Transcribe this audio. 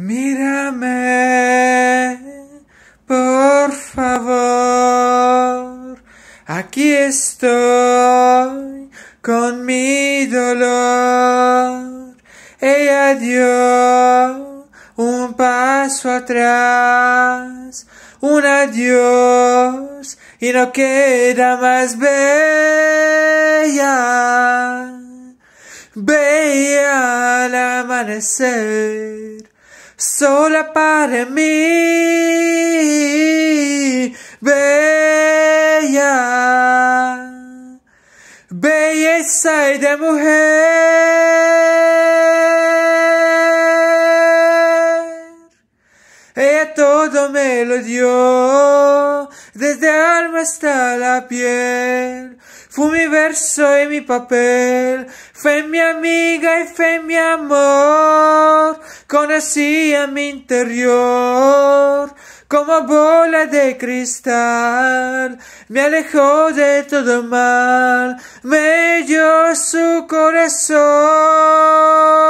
Mírame, por favor, aquí estoy con mi dolor. Ella dio un paso atrás, un adiós y no queda más bella. Bella al amanecer sola para mí, bella, belleza de mujer. Ella todo me lo dio, desde alma hasta la piel. ...fue mi verso y mi papel, fue mi amiga y fue mi amor. Conocía mi interior como bola de cristal, me alejó de todo mal, me dio su corazón.